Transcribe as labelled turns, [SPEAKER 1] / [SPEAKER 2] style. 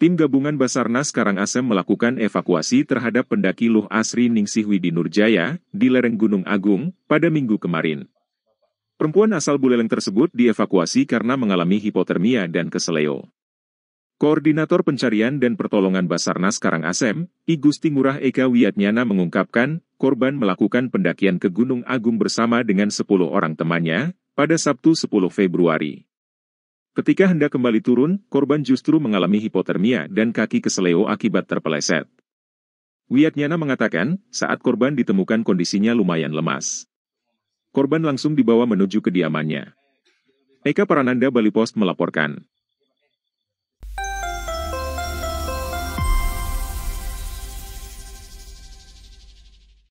[SPEAKER 1] Tim gabungan Basarnas Karangasem melakukan evakuasi terhadap pendaki Luh Asri Ningsihwi di Nurjaya, di lereng Gunung Agung, pada minggu kemarin. Perempuan asal Buleleng tersebut dievakuasi karena mengalami hipotermia dan keseleo. Koordinator Pencarian dan Pertolongan Basarnas Karangasem, I Gusti Ngurah Eka Wiatnyana mengungkapkan, korban melakukan pendakian ke Gunung Agung bersama dengan 10 orang temannya, pada Sabtu 10 Februari. Ketika hendak kembali turun, korban justru mengalami hipotermia dan kaki keseleo akibat terpeleset. Wiatnyana mengatakan, saat korban ditemukan kondisinya lumayan lemas. Korban langsung dibawa menuju kediamannya. Eka Parananda Bali Post melaporkan.